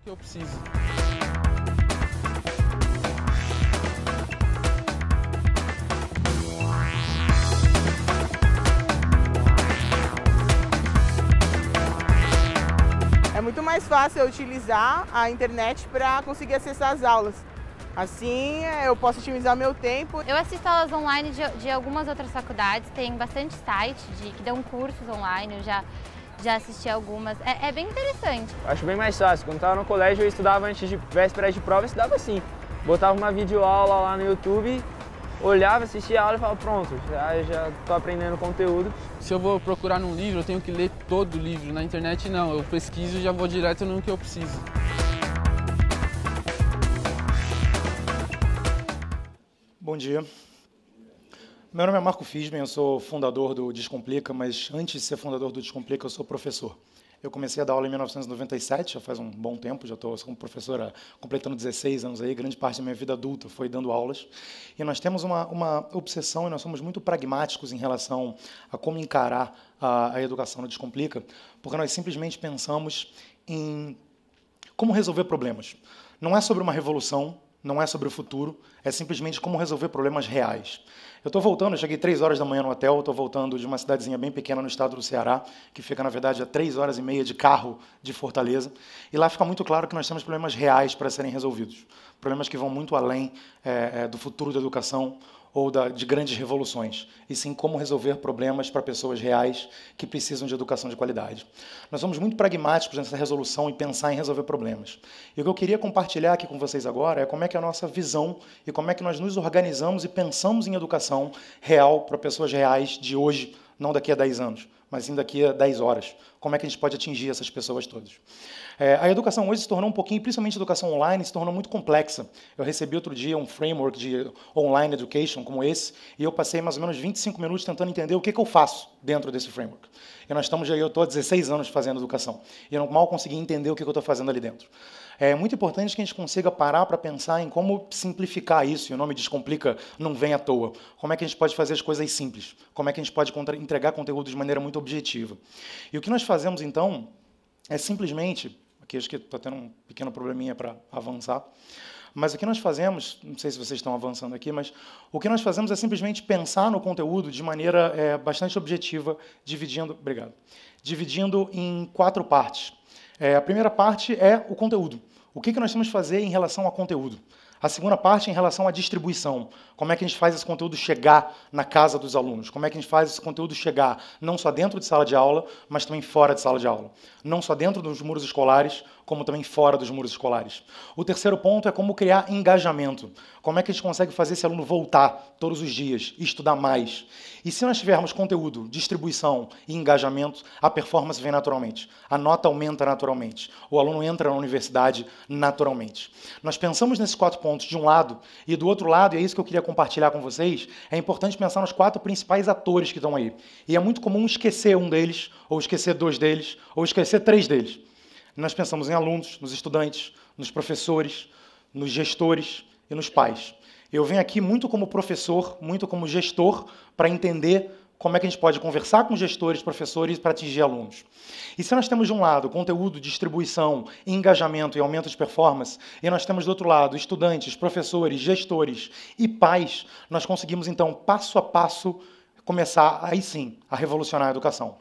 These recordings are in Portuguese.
o que eu preciso. É muito mais fácil eu utilizar a internet para conseguir acessar as aulas. Assim é, eu posso otimizar meu tempo. Eu assisto aulas online de, de algumas outras faculdades, tem bastante site que dão cursos online, eu já já assisti algumas. É, é bem interessante. Acho bem mais fácil. Quando estava no colégio, eu estudava antes de véspera de prova, eu estudava assim. Botava uma videoaula lá no YouTube, olhava, assistia a aula e falava, pronto, já, já tô aprendendo conteúdo. Se eu vou procurar num livro, eu tenho que ler todo o livro. Na internet, não. Eu pesquiso e já vou direto no que eu preciso. Bom dia. Meu nome é Marco Fisman, eu sou fundador do Descomplica, mas antes de ser fundador do Descomplica, eu sou professor. Eu comecei a dar aula em 1997, já faz um bom tempo, já estou como professora completando 16 anos aí, grande parte da minha vida adulta foi dando aulas. E nós temos uma, uma obsessão e nós somos muito pragmáticos em relação a como encarar a, a educação no Descomplica, porque nós simplesmente pensamos em como resolver problemas. Não é sobre uma revolução, não é sobre o futuro, é simplesmente como resolver problemas reais. Eu estou voltando, eu cheguei três horas da manhã no hotel, estou voltando de uma cidadezinha bem pequena no estado do Ceará, que fica, na verdade, a três horas e meia de carro de Fortaleza, e lá fica muito claro que nós temos problemas reais para serem resolvidos, problemas que vão muito além é, do futuro da educação, ou da, de grandes revoluções, e sim como resolver problemas para pessoas reais que precisam de educação de qualidade. Nós somos muito pragmáticos nessa resolução e pensar em resolver problemas. E o que eu queria compartilhar aqui com vocês agora é como é que é a nossa visão e como é que nós nos organizamos e pensamos em educação real para pessoas reais de hoje, não daqui a 10 anos, mas ainda daqui a 10 horas. Como é que a gente pode atingir essas pessoas todas? É, a educação hoje se tornou um pouquinho, principalmente a educação online, se tornou muito complexa. Eu recebi outro dia um framework de online education como esse, e eu passei mais ou menos 25 minutos tentando entender o que, que eu faço dentro desse framework. E nós estamos, eu estou há 16 anos fazendo educação, e eu mal consegui entender o que, que eu estou fazendo ali dentro é muito importante que a gente consiga parar para pensar em como simplificar isso, e o nome Descomplica não vem à toa. Como é que a gente pode fazer as coisas simples? Como é que a gente pode entregar conteúdo de maneira muito objetiva? E o que nós fazemos, então, é simplesmente aqui acho que está tendo um pequeno probleminha para avançar. Mas o que nós fazemos, não sei se vocês estão avançando aqui, mas o que nós fazemos é simplesmente pensar no conteúdo de maneira é, bastante objetiva, dividindo, obrigado, dividindo em quatro partes. É, a primeira parte é o conteúdo o que, que nós temos que fazer em relação a conteúdo. A segunda parte é em relação à distribuição. Como é que a gente faz esse conteúdo chegar na casa dos alunos? Como é que a gente faz esse conteúdo chegar não só dentro de sala de aula, mas também fora de sala de aula? Não só dentro dos muros escolares, como também fora dos muros escolares. O terceiro ponto é como criar engajamento. Como é que a gente consegue fazer esse aluno voltar todos os dias, estudar mais? E se nós tivermos conteúdo, distribuição e engajamento, a performance vem naturalmente. A nota aumenta naturalmente. O aluno entra na universidade naturalmente. Nós pensamos nesses quatro pontos de um lado e do outro lado, e é isso que eu queria compartilhar com vocês, é importante pensar nos quatro principais atores que estão aí. E é muito comum esquecer um deles, ou esquecer dois deles, ou esquecer três deles. Nós pensamos em alunos, nos estudantes, nos professores, nos gestores e nos pais. Eu venho aqui muito como professor, muito como gestor, para entender como é que a gente pode conversar com gestores, professores para atingir alunos. E se nós temos de um lado conteúdo, distribuição, engajamento e aumento de performance, e nós temos do outro lado estudantes, professores, gestores e pais, nós conseguimos então passo a passo começar aí sim a revolucionar a educação.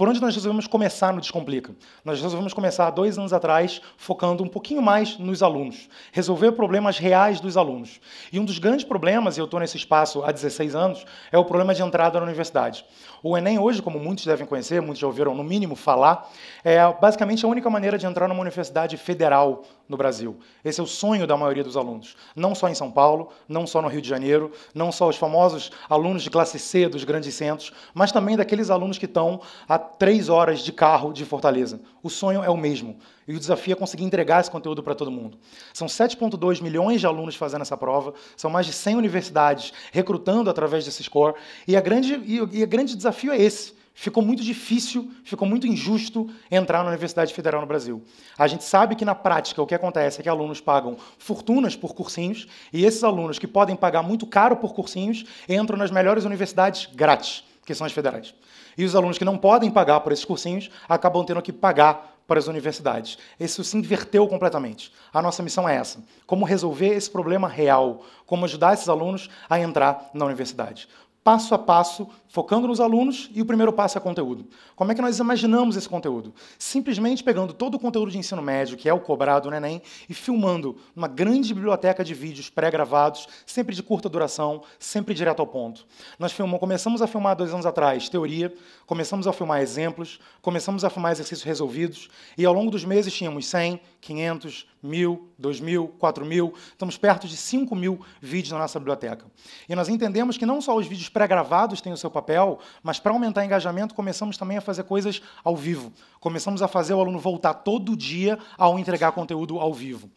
Por onde nós resolvemos começar no Descomplica? Nós resolvemos começar dois anos atrás focando um pouquinho mais nos alunos, resolver problemas reais dos alunos. E um dos grandes problemas, e eu estou nesse espaço há 16 anos, é o problema de entrada na universidade. O Enem hoje, como muitos devem conhecer, muitos já ouviram no mínimo falar, é basicamente a única maneira de entrar numa universidade federal no Brasil. Esse é o sonho da maioria dos alunos. Não só em São Paulo, não só no Rio de Janeiro, não só os famosos alunos de classe C dos grandes centros, mas também daqueles alunos que estão a três horas de carro de Fortaleza. O sonho é o mesmo. E o desafio é conseguir entregar esse conteúdo para todo mundo. São 7,2 milhões de alunos fazendo essa prova, são mais de 100 universidades recrutando através desse score, e, a grande, e, e o grande desafio é esse ficou muito difícil, ficou muito injusto entrar na Universidade Federal no Brasil. A gente sabe que na prática o que acontece é que alunos pagam fortunas por cursinhos e esses alunos que podem pagar muito caro por cursinhos entram nas melhores universidades grátis, que são as federais. E os alunos que não podem pagar por esses cursinhos acabam tendo que pagar para as universidades. Isso se inverteu completamente. A nossa missão é essa: como resolver esse problema real, como ajudar esses alunos a entrar na universidade passo a passo, focando nos alunos, e o primeiro passo é conteúdo. Como é que nós imaginamos esse conteúdo? Simplesmente pegando todo o conteúdo de ensino médio, que é o cobrado no Enem, e filmando uma grande biblioteca de vídeos pré-gravados, sempre de curta duração, sempre direto ao ponto. Nós filmamos, começamos a filmar dois anos atrás teoria, começamos a filmar exemplos, começamos a filmar exercícios resolvidos, e ao longo dos meses tínhamos 100, 500, 1.000, 2.000, 4.000, estamos perto de 5.000 vídeos na nossa biblioteca. E nós entendemos que não só os vídeos pré-gravados têm o seu papel, papel, mas para aumentar engajamento, começamos também a fazer coisas ao vivo. Começamos a fazer o aluno voltar todo dia ao entregar conteúdo ao vivo.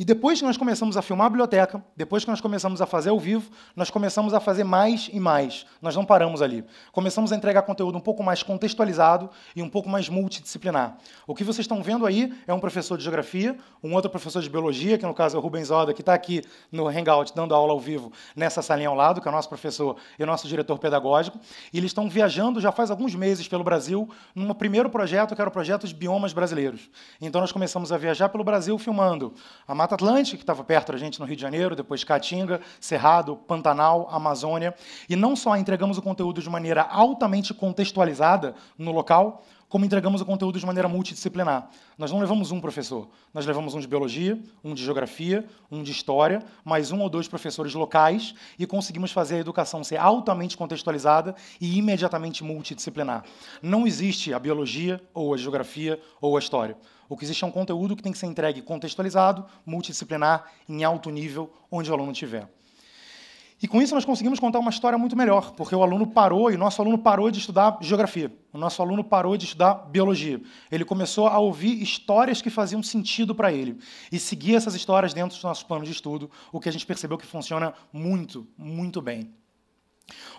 E depois que nós começamos a filmar a biblioteca, depois que nós começamos a fazer ao vivo, nós começamos a fazer mais e mais. Nós não paramos ali. Começamos a entregar conteúdo um pouco mais contextualizado e um pouco mais multidisciplinar. O que vocês estão vendo aí é um professor de geografia, um outro professor de biologia, que no caso é o Rubens Oda, que está aqui no Hangout dando aula ao vivo nessa salinha ao lado, que é o nosso professor e o nosso diretor pedagógico. E eles estão viajando já faz alguns meses pelo Brasil, num primeiro projeto que era o projeto de biomas brasileiros. Então nós começamos a viajar pelo Brasil filmando a Mata Mata Atlântica, que estava perto da gente no Rio de Janeiro, depois Caatinga, Cerrado, Pantanal, Amazônia. E não só entregamos o conteúdo de maneira altamente contextualizada no local, como entregamos o conteúdo de maneira multidisciplinar. Nós não levamos um professor, nós levamos um de biologia, um de geografia, um de história, mais um ou dois professores locais e conseguimos fazer a educação ser altamente contextualizada e imediatamente multidisciplinar. Não existe a biologia ou a geografia ou a história. O que existe é um conteúdo que tem que ser entregue contextualizado, multidisciplinar, em alto nível, onde o aluno estiver. E com isso nós conseguimos contar uma história muito melhor, porque o aluno parou, e o nosso aluno parou de estudar geografia, o nosso aluno parou de estudar biologia. Ele começou a ouvir histórias que faziam sentido para ele e seguir essas histórias dentro dos nossos planos de estudo, o que a gente percebeu que funciona muito, muito bem.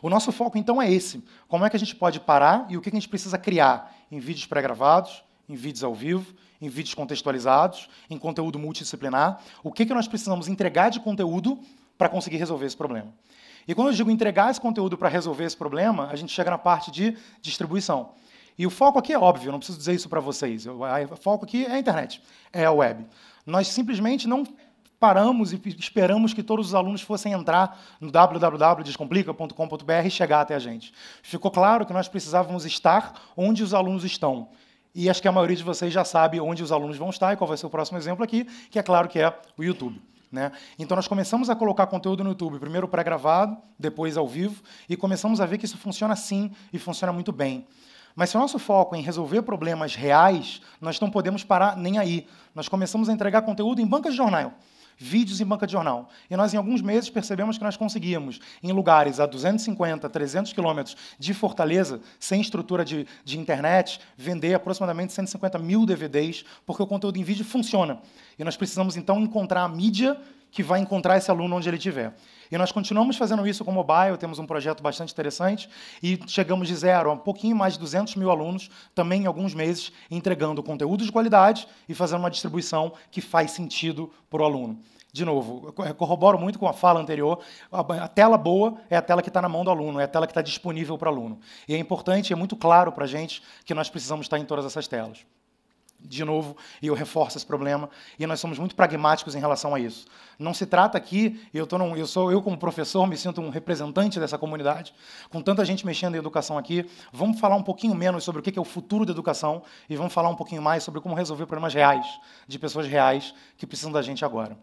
O nosso foco então é esse: como é que a gente pode parar e o que a gente precisa criar em vídeos pré-gravados, em vídeos ao vivo, em vídeos contextualizados, em conteúdo multidisciplinar. O que, que nós precisamos entregar de conteúdo para conseguir resolver esse problema? E quando eu digo entregar esse conteúdo para resolver esse problema, a gente chega na parte de distribuição. E o foco aqui é óbvio, não preciso dizer isso para vocês. O foco aqui é a internet, é a web. Nós simplesmente não paramos e esperamos que todos os alunos fossem entrar no www.descomplica.com.br e chegar até a gente. Ficou claro que nós precisávamos estar onde os alunos estão. E acho que a maioria de vocês já sabe onde os alunos vão estar e qual vai ser o próximo exemplo aqui, que é claro que é o YouTube. Né? Então nós começamos a colocar conteúdo no YouTube, primeiro pré-gravado, depois ao vivo, e começamos a ver que isso funciona sim e funciona muito bem. Mas se o nosso foco é em resolver problemas reais, nós não podemos parar nem aí. Nós começamos a entregar conteúdo em bancas de jornal vídeos e banca de jornal. E nós, em alguns meses, percebemos que nós conseguíamos, em lugares a 250, 300 quilômetros de Fortaleza, sem estrutura de, de internet, vender aproximadamente 150 mil DVDs, porque o conteúdo em vídeo funciona. E nós precisamos, então, encontrar a mídia que vai encontrar esse aluno onde ele estiver. E nós continuamos fazendo isso com o mobile, temos um projeto bastante interessante e chegamos de zero a um pouquinho mais de 200 mil alunos, também em alguns meses, entregando conteúdo de qualidade e fazendo uma distribuição que faz sentido para o aluno de novo, corroboro muito com a fala anterior, a tela boa é a tela que está na mão do aluno, é a tela que está disponível para o aluno. E é importante, é muito claro para a gente que nós precisamos estar em todas essas telas de novo, e eu reforço esse problema, e nós somos muito pragmáticos em relação a isso. Não se trata aqui, eu, tô num, eu sou eu como professor, me sinto um representante dessa comunidade, com tanta gente mexendo em educação aqui, vamos falar um pouquinho menos sobre o que é o futuro da educação e vamos falar um pouquinho mais sobre como resolver problemas reais, de pessoas reais que precisam da gente agora.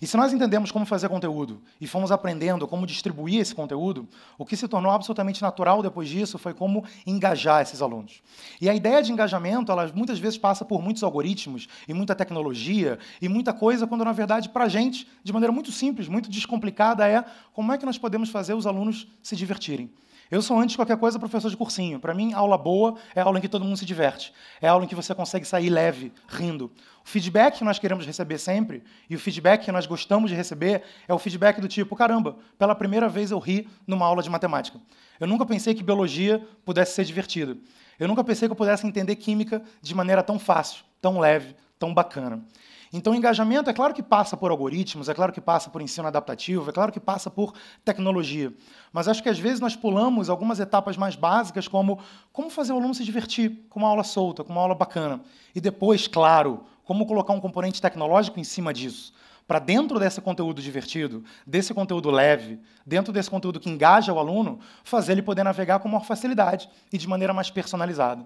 E se nós entendemos como fazer conteúdo e fomos aprendendo como distribuir esse conteúdo, o que se tornou absolutamente natural depois disso foi como engajar esses alunos. E a ideia de engajamento, ela muitas vezes passa por muitos algoritmos e muita tecnologia e muita coisa, quando na verdade para a gente, de maneira muito simples, muito descomplicada, é como é que nós podemos fazer os alunos se divertirem. Eu sou, antes de qualquer coisa, professor de cursinho. Para mim, aula boa é aula em que todo mundo se diverte. É aula em que você consegue sair leve, rindo. O feedback que nós queremos receber sempre, e o feedback que nós gostamos de receber, é o feedback do tipo: caramba, pela primeira vez eu ri numa aula de matemática. Eu nunca pensei que biologia pudesse ser divertida. Eu nunca pensei que eu pudesse entender química de maneira tão fácil, tão leve, tão bacana. Então, engajamento é claro que passa por algoritmos, é claro que passa por ensino adaptativo, é claro que passa por tecnologia. Mas acho que às vezes nós pulamos algumas etapas mais básicas, como como fazer o aluno se divertir com uma aula solta, com uma aula bacana. E depois, claro, como colocar um componente tecnológico em cima disso para dentro desse conteúdo divertido, desse conteúdo leve, dentro desse conteúdo que engaja o aluno, fazer ele poder navegar com maior facilidade e de maneira mais personalizada.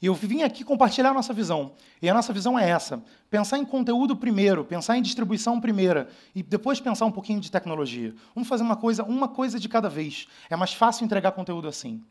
E eu vim aqui compartilhar a nossa visão. E a nossa visão é essa: pensar em conteúdo primeiro, pensar em distribuição primeira e depois pensar um pouquinho de tecnologia. Vamos fazer uma coisa, uma coisa de cada vez. É mais fácil entregar conteúdo assim.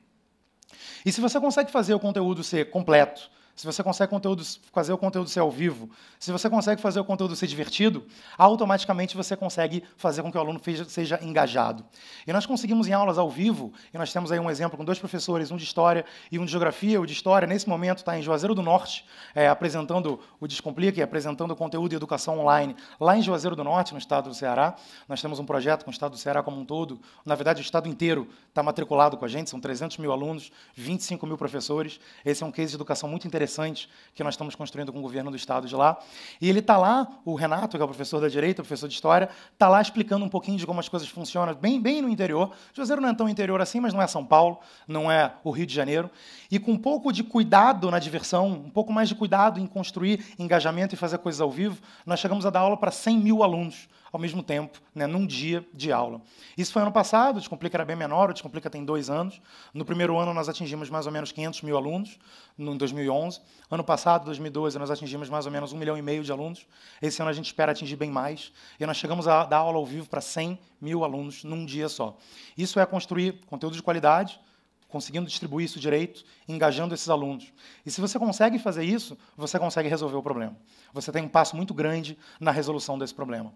E se você consegue fazer o conteúdo ser completo, se você consegue conteúdo, fazer o conteúdo ser ao vivo, se você consegue fazer o conteúdo ser divertido, automaticamente você consegue fazer com que o aluno seja engajado. E nós conseguimos em aulas ao vivo, e nós temos aí um exemplo com dois professores, um de História e um de Geografia. O de História, nesse momento, está em Juazeiro do Norte, é, apresentando o Descomplica e apresentando o conteúdo de educação online lá em Juazeiro do Norte, no estado do Ceará. Nós temos um projeto com o estado do Ceará como um todo. Na verdade, o estado inteiro está matriculado com a gente, são 300 mil alunos, 25 mil professores. Esse é um case de educação muito interessante interessantes que nós estamos construindo com o governo do estado de lá. E ele está lá, o Renato, que é o professor da direita, professor de história, está lá explicando um pouquinho de como as coisas funcionam, bem, bem no interior. Juazeiro não é tão interior assim, mas não é São Paulo, não é o Rio de Janeiro. E com um pouco de cuidado na diversão, um pouco mais de cuidado em construir engajamento e fazer coisas ao vivo, nós chegamos a dar aula para 100 mil alunos ao mesmo tempo, né, num dia de aula. Isso foi ano passado, o Descomplica era bem menor, o Descomplica tem dois anos. No primeiro ano, nós atingimos mais ou menos 500 mil alunos, em 2011. Ano passado, 2012, nós atingimos mais ou menos um milhão e meio de alunos. Esse ano a gente espera atingir bem mais. E nós chegamos a dar aula ao vivo para 100 mil alunos num dia só. Isso é construir conteúdo de qualidade, conseguindo distribuir isso direito, engajando esses alunos. E se você consegue fazer isso, você consegue resolver o problema. Você tem um passo muito grande na resolução desse problema.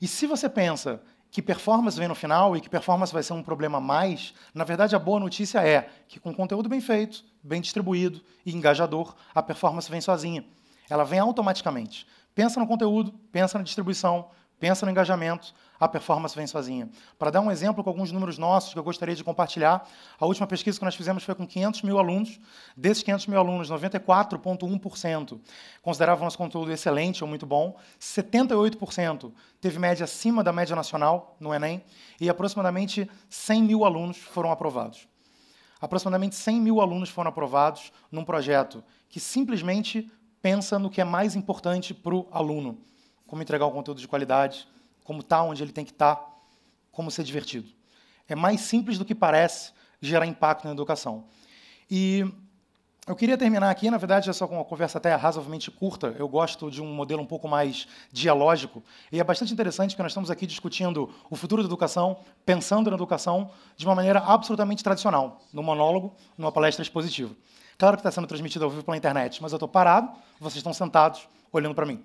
E se você pensa que performance vem no final e que performance vai ser um problema a mais, na verdade a boa notícia é que com conteúdo bem feito, bem distribuído e engajador, a performance vem sozinha. Ela vem automaticamente. Pensa no conteúdo, pensa na distribuição, Pensa no engajamento, a performance vem sozinha. Para dar um exemplo com alguns números nossos que eu gostaria de compartilhar, a última pesquisa que nós fizemos foi com 500 mil alunos. Desses 500 mil alunos, 94,1% consideravam nosso conteúdo excelente ou muito bom. 78% teve média acima da média nacional no Enem. E aproximadamente 100 mil alunos foram aprovados. Aproximadamente 100 mil alunos foram aprovados num projeto que simplesmente pensa no que é mais importante para o aluno como entregar um conteúdo de qualidade, como estar tá onde ele tem que estar, tá, como ser divertido. É mais simples do que parece gerar impacto na educação. E eu queria terminar aqui, na verdade, é só com uma conversa até razoavelmente curta. Eu gosto de um modelo um pouco mais dialógico. E é bastante interessante que nós estamos aqui discutindo o futuro da educação, pensando na educação, de uma maneira absolutamente tradicional, no monólogo, numa palestra expositiva. Claro que está sendo transmitido ao vivo pela internet, mas eu estou parado, vocês estão sentados, olhando para mim.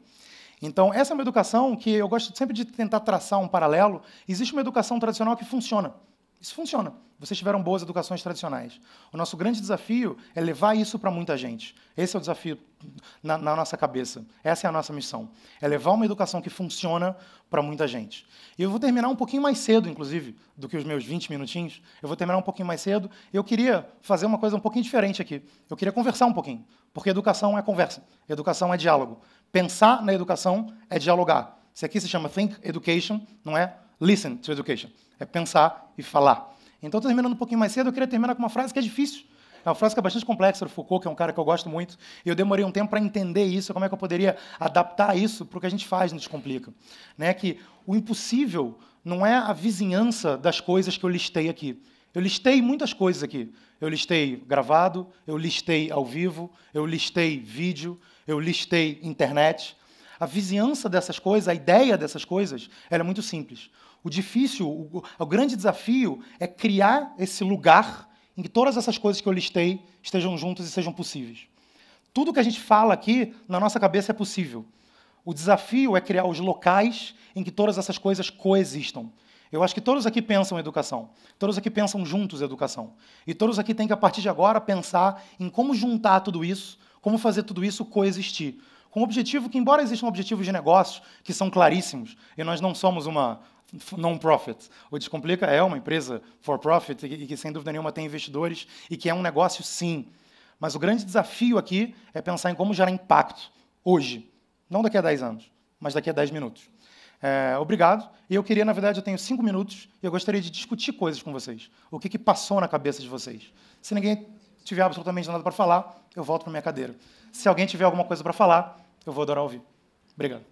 Então, essa é uma educação que eu gosto sempre de tentar traçar um paralelo. Existe uma educação tradicional que funciona. Isso funciona. Vocês tiveram boas educações tradicionais. O nosso grande desafio é levar isso para muita gente. Esse é o desafio na, na, nossa cabeça. Essa é a nossa missão. É levar uma educação que funciona para muita gente. E eu vou terminar um pouquinho mais cedo, inclusive, do que os meus 20 minutinhos. Eu vou terminar um pouquinho mais cedo. Eu queria fazer uma coisa um pouquinho diferente aqui. Eu queria conversar um pouquinho. Porque educação é conversa. Educação é diálogo. Pensar na educação é dialogar. Isso aqui se chama Think Education, não é? Listen to Education. É pensar e falar. Então, terminando um pouquinho mais cedo, eu queria terminar com uma frase que é difícil. É uma frase que é bastante complexa do Foucault, que é um cara que eu gosto muito, e eu demorei um tempo para entender isso, como é que eu poderia adaptar isso para o que a gente faz no Descomplica. Né? Que o impossível não é a vizinhança das coisas que eu listei aqui. Eu listei muitas coisas aqui. Eu listei gravado, eu listei ao vivo, eu listei vídeo, eu listei internet. A vizinhança dessas coisas, a ideia dessas coisas, ela é muito simples. O difícil, o, o grande desafio é criar esse lugar em que todas essas coisas que eu listei estejam juntas e sejam possíveis. Tudo que a gente fala aqui, na nossa cabeça, é possível. O desafio é criar os locais em que todas essas coisas coexistam. Eu acho que todos aqui pensam em educação, todos aqui pensam juntos em educação. E todos aqui têm que, a partir de agora, pensar em como juntar tudo isso, como fazer tudo isso coexistir. Com o objetivo que, embora existam objetivos de negócio que são claríssimos, e nós não somos uma, non-profit. O Descomplica é uma empresa for-profit e que, sem dúvida nenhuma, tem investidores e que é um negócio, sim. Mas o grande desafio aqui é pensar em como gerar impacto hoje. Não daqui a 10 anos, mas daqui a 10 minutos. É, obrigado. E eu queria, na verdade, eu tenho cinco minutos e eu gostaria de discutir coisas com vocês. O que, que passou na cabeça de vocês? Se ninguém tiver absolutamente nada para falar, eu volto para minha cadeira. Se alguém tiver alguma coisa para falar, eu vou adorar ouvir. Obrigado.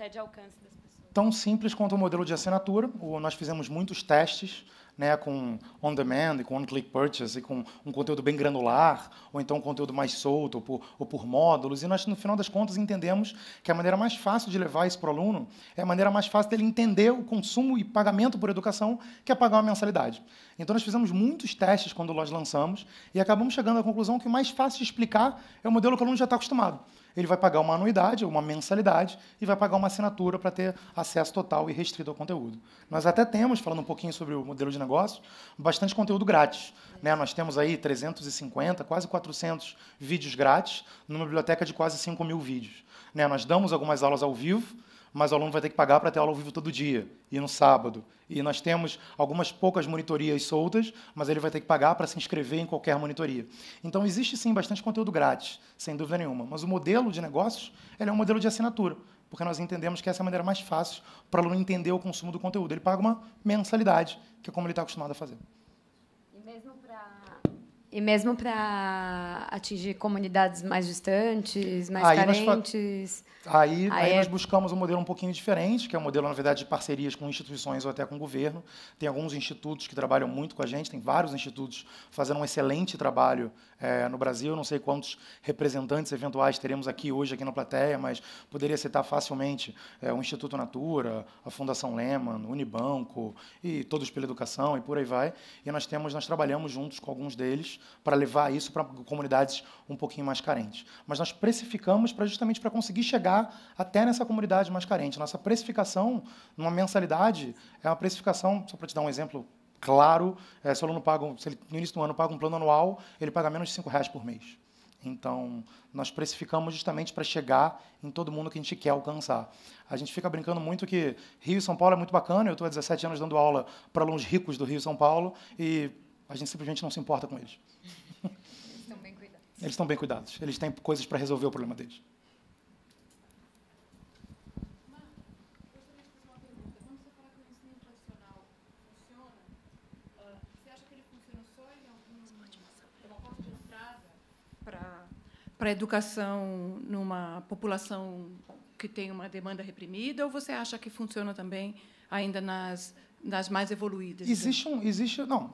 até de alcance das pessoas? Tão simples quanto o modelo de assinatura. Nós fizemos muitos testes né, com on-demand, com on-click purchase, e com um conteúdo bem granular, ou então um conteúdo mais solto, ou por, ou por, módulos. E nós, no final das contas, entendemos que a maneira mais fácil de levar isso para o aluno é a maneira mais fácil dele entender o consumo e pagamento por educação, que é pagar uma mensalidade. Então, nós fizemos muitos testes quando nós lançamos e acabamos chegando à conclusão que o mais fácil de explicar é o modelo que o aluno já está acostumado ele vai pagar uma anuidade, uma mensalidade, e vai pagar uma assinatura para ter acesso total e restrito ao conteúdo. Nós até temos, falando um pouquinho sobre o modelo de negócio, bastante conteúdo grátis. Né? Nós temos aí 350, quase 400 vídeos grátis, numa biblioteca de quase 5 mil vídeos. Né? Nós damos algumas aulas ao vivo, mas o aluno vai ter que pagar para ter aula ao vivo todo dia e no sábado. E nós temos algumas poucas monitorias soltas, mas ele vai ter que pagar para se inscrever em qualquer monitoria. Então existe sim bastante conteúdo grátis, sem dúvida nenhuma, mas o modelo de negócios ele é um modelo de assinatura, porque nós entendemos que essa é a maneira mais fácil para o aluno entender o consumo do conteúdo. Ele paga uma mensalidade, que é como ele está acostumado a fazer. E mesmo para atingir comunidades mais distantes, mais aí carentes? Nós, aí, aí, aí é... nós buscamos um modelo um pouquinho diferente, que é um modelo, na verdade, de parcerias com instituições ou até com o governo. Tem alguns institutos que trabalham muito com a gente, tem vários institutos fazendo um excelente trabalho é, no Brasil. Não sei quantos representantes eventuais teremos aqui hoje, aqui na plateia, mas poderia citar facilmente é, o Instituto Natura, a Fundação Lehman, o Unibanco, e Todos pela Educação, e por aí vai. E nós, temos, nós trabalhamos juntos com alguns deles, para levar isso para comunidades um pouquinho mais carentes. Mas nós precificamos para justamente para conseguir chegar até nessa comunidade mais carente. Nossa precificação numa mensalidade é uma precificação, só para te dar um exemplo claro, é, se o aluno paga, se ele, no início do ano paga um plano anual, ele paga menos de cinco reais por mês. Então, nós precificamos justamente para chegar em todo mundo que a gente quer alcançar. A gente fica brincando muito que Rio e São Paulo é muito bacana. Eu estou há 17 anos dando aula para alunos ricos do Rio e São Paulo e a gente simplesmente não se importa com eles. Eles estão bem cuidados. Eles estão bem cuidados. Eles têm coisas para resolver o problema deles. para a educação numa população que tem uma demanda reprimida, ou você acha que funciona também ainda nas das mais evoluídas. Então. Existe um, existe não,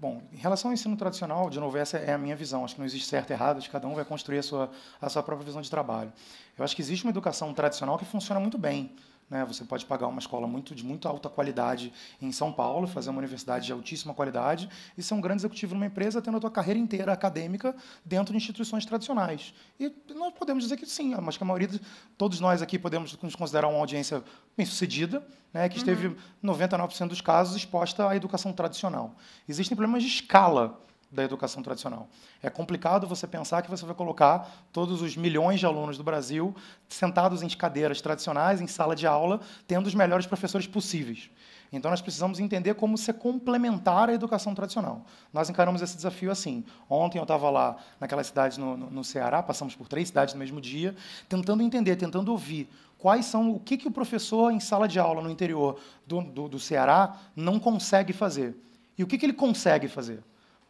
bom, em relação ao ensino tradicional, de novo essa é a minha visão. Acho que não existe certo e errado. Acho que cada um vai construir a sua a sua própria visão de trabalho. Eu acho que existe uma educação tradicional que funciona muito bem. Né? Você pode pagar uma escola muito, de muito alta qualidade em São Paulo, fazer uma universidade de altíssima qualidade e ser um grande executivo numa empresa, tendo a tua carreira inteira acadêmica dentro de instituições tradicionais. E nós podemos dizer que sim, mas que a maioria, todos nós aqui podemos nos considerar uma audiência bem-sucedida, né? que esteve uhum. 99% dos casos exposta à educação tradicional. Existem problemas de escala da educação tradicional. É complicado você pensar que você vai colocar todos os milhões de alunos do Brasil sentados em cadeiras tradicionais, em sala de aula, tendo os melhores professores possíveis. Então, nós precisamos entender como se complementar a educação tradicional. Nós encaramos esse desafio assim. Ontem eu estava lá naquela cidade no, no, no, Ceará, passamos por três cidades no mesmo dia, tentando entender, tentando ouvir quais são o que, que o professor em sala de aula no interior do, do, do Ceará não consegue fazer e o que, que ele consegue fazer.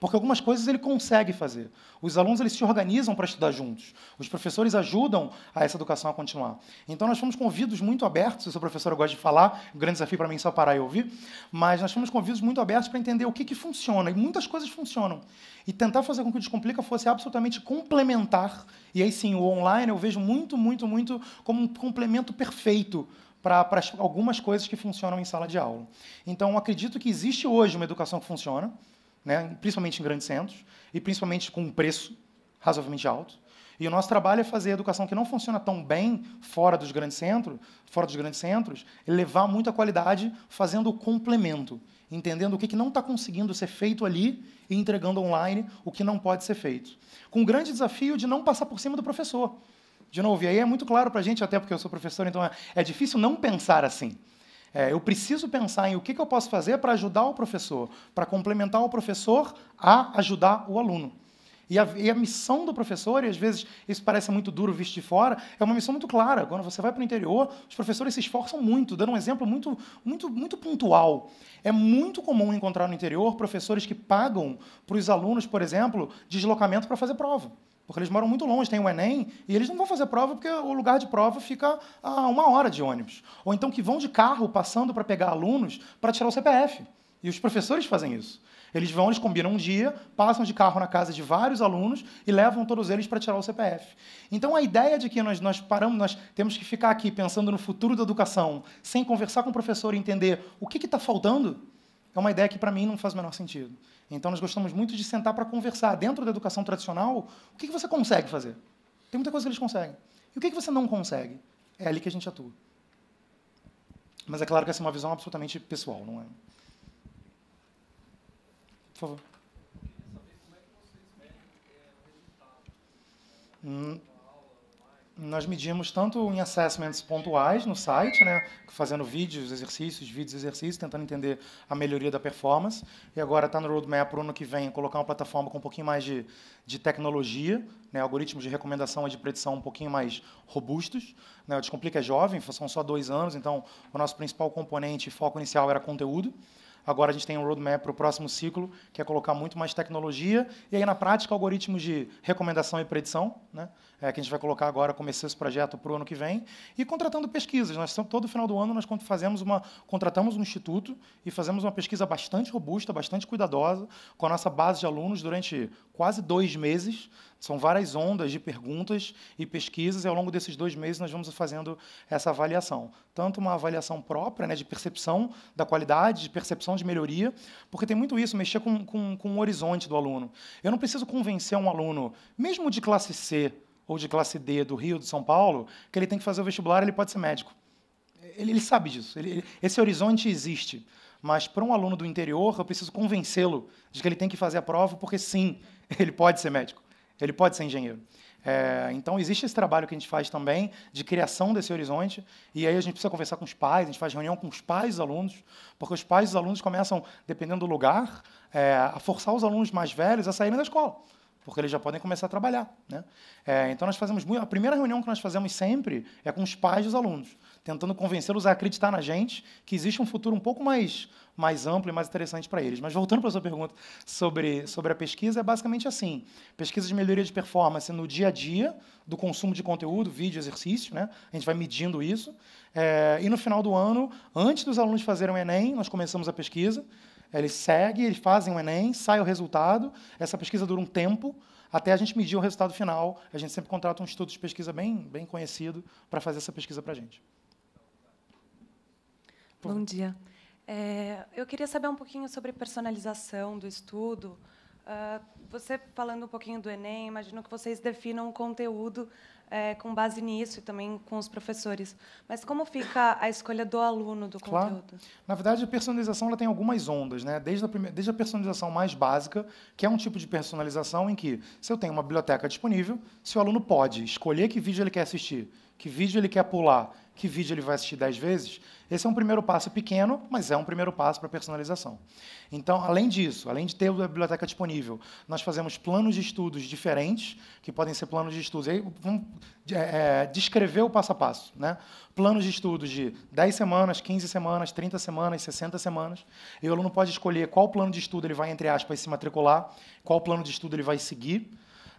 Porque algumas coisas ele consegue fazer. Os alunos eles se organizam para estudar juntos. Os professores ajudam a essa educação a continuar. Então nós fomos convidos muito abertos, eu sou professor, eu gosto de falar, o um grande desafio para mim é só parar e ouvir, mas nós fomos convidos muito abertos para entender o que, que funciona, e muitas coisas funcionam. E tentar fazer com que o Descomplica fosse absolutamente complementar, e aí sim, o online eu vejo muito, muito, muito como um complemento perfeito para algumas coisas que funcionam em sala de aula. Então acredito que existe hoje uma educação que funciona, né, principalmente em grandes centros, e principalmente com um preço razoavelmente alto. E o nosso trabalho é fazer a educação que não funciona tão bem fora dos grandes centros, fora dos grandes centros, elevar muito a qualidade fazendo o complemento, entendendo o que, não está conseguindo ser feito ali e entregando online o que não pode ser feito. Com o grande desafio de não passar por cima do professor. De novo, e aí é muito claro para a gente, até porque eu sou professor, então é, é difícil não pensar assim. É, eu preciso pensar em o que, que eu posso fazer para ajudar o professor, para complementar o professor a ajudar o aluno. E a, e a, missão do professor, e às vezes isso parece muito duro visto de fora, é uma missão muito clara. Quando você vai para o interior, os professores se esforçam muito, dando um exemplo muito, muito, muito pontual. É muito comum encontrar no interior professores que pagam para os alunos, por exemplo, deslocamento para fazer prova porque eles moram muito longe, tem o Enem, e eles não vão fazer prova porque o lugar de prova fica a uma hora de ônibus. Ou então que vão de carro passando para pegar alunos para tirar o CPF. E os professores fazem isso. Eles vão, eles combinam um dia, passam de carro na casa de vários alunos e levam todos eles para tirar o CPF. Então a ideia de que nós, nós paramos, nós temos que ficar aqui pensando no futuro da educação, sem conversar com o professor e entender o que está faltando, é uma ideia que, para mim, não faz o menor sentido. Então, nós gostamos muito de sentar para conversar. Dentro da educação tradicional, o que, que você consegue fazer? Tem muita coisa que eles conseguem. E o que, que você não consegue? É ali que a gente atua. Mas é claro que essa é uma visão absolutamente pessoal, não é? Por favor. É é, hum, nós medimos tanto em assessments pontuais no site, né, fazendo vídeos, exercícios, vídeos, exercícios, tentando entender a melhoria da performance. E agora está no roadmap para o ano que vem colocar uma plataforma com um pouquinho mais de, de tecnologia, né, algoritmos de recomendação e de predição um pouquinho mais robustos. Né, o Descomplica é jovem, são só dois anos, então o nosso principal componente e foco inicial era conteúdo. Agora a gente tem um roadmap para o próximo ciclo, que é colocar muito mais tecnologia, e aí na prática algoritmos de recomendação e predição, né? é, que a gente vai colocar agora, comecei esse projeto para o ano que vem, e contratando pesquisas. Nós todo final do ano nós fazemos uma, contratamos um instituto e fazemos uma pesquisa bastante robusta, bastante cuidadosa, com a nossa base de alunos durante quase dois meses. São várias ondas de perguntas e pesquisas, e ao longo desses dois meses nós vamos fazendo essa avaliação. Tanto uma avaliação própria, né, de percepção da qualidade, de percepção de melhoria, porque tem muito isso, mexer com, com, com o horizonte do aluno. Eu não preciso convencer um aluno, mesmo de classe C, ou de classe D do Rio, de São Paulo, que ele tem que fazer o vestibular, ele pode ser médico. Ele, ele sabe disso. Ele, ele, esse horizonte existe. Mas para um aluno do interior, eu preciso convencê-lo de que ele tem que fazer a prova, porque sim, ele pode ser médico, ele pode ser engenheiro. É, então, existe esse trabalho que a gente faz também de criação desse horizonte, e aí a gente precisa conversar com os pais, a gente faz reunião com os pais dos alunos, porque os pais dos alunos começam, dependendo do lugar, é, a forçar os alunos mais velhos a saírem da escola porque eles já podem começar a trabalhar. Né? É, então, nós fazemos muito. A primeira reunião que nós fazemos sempre é com os pais dos alunos, tentando convencê-los a acreditar na gente que existe um futuro um pouco mais, mais amplo e mais interessante para eles. Mas voltando para a sua pergunta sobre, sobre a pesquisa, é basicamente assim: pesquisa de melhoria de performance no dia a dia, do consumo de conteúdo, vídeo, exercício, né? a gente vai medindo isso. É, e no final do ano, antes dos alunos fazerem o Enem, nós começamos a pesquisa. Ele segue, eles fazem o Enem, sai o resultado. Essa pesquisa dura um tempo, até a gente medir o resultado final. A gente sempre contrata um estudo de pesquisa bem, bem conhecido para fazer essa pesquisa para a gente. Bom dia. É, eu queria saber um pouquinho sobre personalização do estudo. Uh, você falando um pouquinho do Enem, imagino que vocês definam o conteúdo é, com base nisso e também com os professores. Mas como fica a escolha do aluno do claro. conteúdo? Na verdade, a personalização ela tem algumas ondas, né? Desde a, primeira, desde a personalização mais básica, que é um tipo de personalização em que, se eu tenho uma biblioteca disponível, se o aluno pode escolher que vídeo ele quer assistir, que vídeo ele quer pular, que vídeo ele vai assistir 10 vezes, esse é um primeiro passo pequeno, mas é um primeiro passo para personalização. Então, além disso, além de ter a biblioteca disponível, nós fazemos planos de estudos diferentes, que podem ser planos de estudos. Aí, vamos é, é, descrever o passo a passo. Né? Planos de estudos de 10 semanas, 15 semanas, 30 semanas, 60 semanas. E o aluno pode escolher qual plano de estudo ele vai, entre aspas, se matricular, qual plano de estudo ele vai seguir.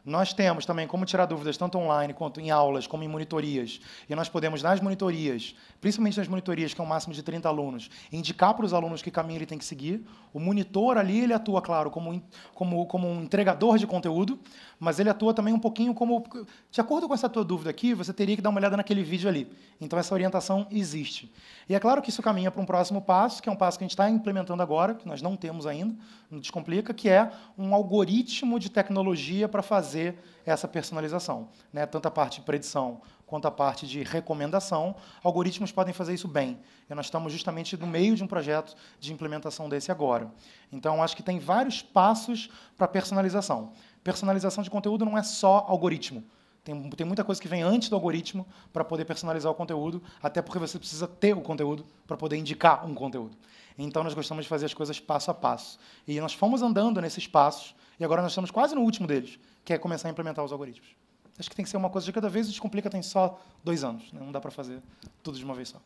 Nós temos também como tirar dúvidas, tanto online quanto em aulas, como em monitorias. E nós podemos, nas monitorias, principalmente nas monitorias, que é um máximo de 30 alunos, indicar para os alunos que caminho ele tem que seguir. O monitor ali, ele atua, claro, como, como, como um entregador de conteúdo, mas ele atua também um pouquinho como. De acordo com essa tua dúvida aqui, você teria que dar uma olhada naquele vídeo ali. Então, essa orientação existe. E é claro que isso caminha para um próximo passo, que é um passo que a gente está implementando agora, que nós não temos ainda, não descomplica, que é um algoritmo de tecnologia para fazer fazer essa personalização, né? tanto a parte de predição quanto a parte de recomendação. Algoritmos podem fazer isso bem. E nós estamos justamente no meio de um projeto de implementação desse agora. Então, acho que tem vários passos para personalização. Personalização de conteúdo não é só algoritmo. Tem, tem muita coisa que vem antes do algoritmo para poder personalizar o conteúdo, até porque você precisa ter o conteúdo para poder indicar um conteúdo. Então, nós gostamos de fazer as coisas passo a passo. E nós fomos andando nesses passos e agora nós estamos quase no último deles, que é começar a implementar os algoritmos. Acho que tem que ser uma coisa de cada vez, o Descomplica tem só dois anos, né? não dá para fazer tudo de uma vez só.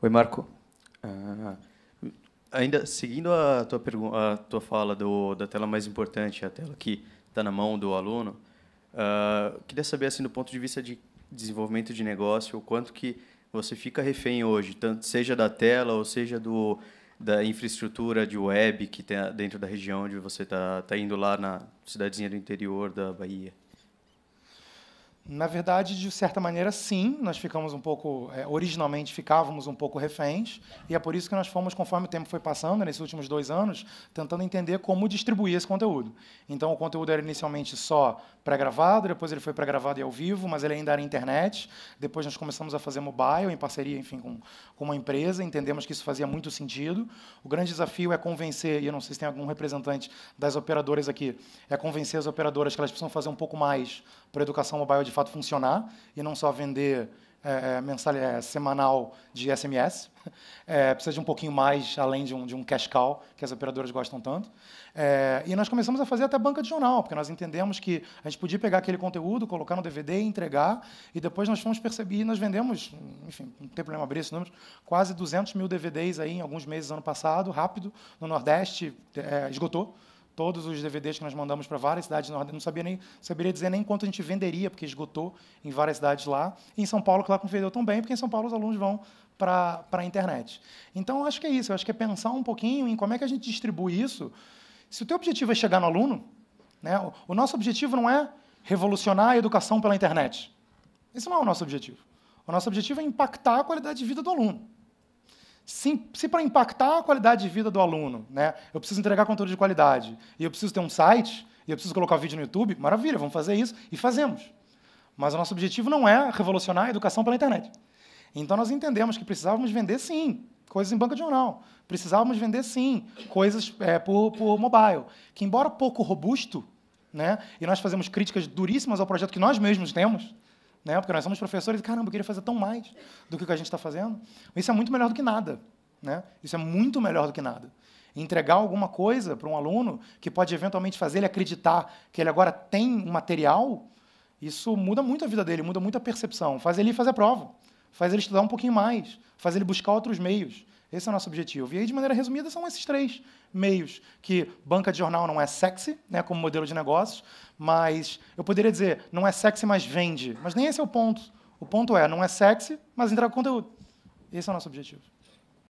Oi, Marco. Ah, ainda seguindo a tua, a tua fala do, da tela mais importante, a tela que está na mão do aluno, ah, queria saber, assim, do ponto de vista de desenvolvimento de negócio, o quanto que você fica refém hoje, tanto seja da tela ou seja do da infraestrutura de web que tem dentro da região onde você está tá indo lá na cidadezinha do interior da Bahia? Na verdade, de certa maneira, sim, nós ficamos um pouco, é, originalmente ficávamos um pouco reféns, e é por isso que nós fomos, conforme o tempo foi passando, nesses últimos dois anos, tentando entender como distribuir esse conteúdo. Então, o conteúdo era inicialmente só pré-gravado, depois ele foi pré-gravado e ao vivo, mas ele ainda era internet. Depois nós começamos a fazer mobile, em parceria, enfim, com, com uma empresa, entendemos que isso fazia muito sentido. O grande desafio é convencer, e eu não sei se tem algum representante das operadoras aqui, é convencer as operadoras que elas precisam fazer um pouco mais para a educação mobile de fato funcionar e não só vender é, é mensal, é, semanal de SMS. É, precisa de um pouquinho mais, além de um, de um cash cow, que as operadoras gostam tanto. É, e nós começamos a fazer até banca de jornal, porque nós entendemos que a gente podia pegar aquele conteúdo, colocar no DVD e entregar, e depois nós fomos perceber, nós vendemos, enfim, não tem problema abrir esses números, quase 200 mil DVDs aí em alguns meses ano passado, rápido, no Nordeste, é, esgotou todos os DVDs que nós mandamos para várias cidades no Nordeste, não sabia nem saberia dizer nem quanto a gente venderia, porque esgotou em várias cidades lá. E em São Paulo, claro que não vendeu tão bem, porque em São Paulo os alunos vão para a internet. Então, acho que é isso. acho que é pensar um pouquinho em como é que a gente distribui isso. Se o teu objetivo é chegar no aluno, né, o, o nosso objetivo não é revolucionar a educação pela internet. Esse não é o nosso objetivo. O nosso objetivo é impactar a qualidade de vida do aluno. Sim, se para impactar a qualidade de vida do aluno, né? Eu preciso entregar conteúdo de qualidade e eu preciso ter um site e eu preciso colocar vídeo no YouTube, maravilha, vamos fazer isso e fazemos. Mas o nosso objetivo não é revolucionar a educação pela internet. Então nós entendemos que precisávamos vender sim coisas em banca de jornal, precisávamos vender sim coisas é, por, por mobile, que embora pouco robusto, né? E nós fazemos críticas duríssimas ao projeto que nós mesmos temos, né? Porque nós somos professores e, caramba, eu queria fazer tão mais do que o que a gente está fazendo. Isso é muito melhor do que nada. Né? Isso é muito melhor do que nada. Entregar alguma coisa para um aluno que pode eventualmente fazer ele acreditar que ele agora tem um material, isso muda muito a vida dele, muda muito a percepção. Faz ele fazer a prova, faz ele estudar um pouquinho mais, faz ele buscar outros meios. Esse é o nosso objetivo. E aí, de maneira resumida, são esses três meios que banca de jornal não é sexy, né, como modelo de negócios, mas eu poderia dizer, não é sexy, mas vende. Mas nem esse é o ponto. O ponto é, não é sexy, mas entrega conteúdo. Esse é o nosso objetivo.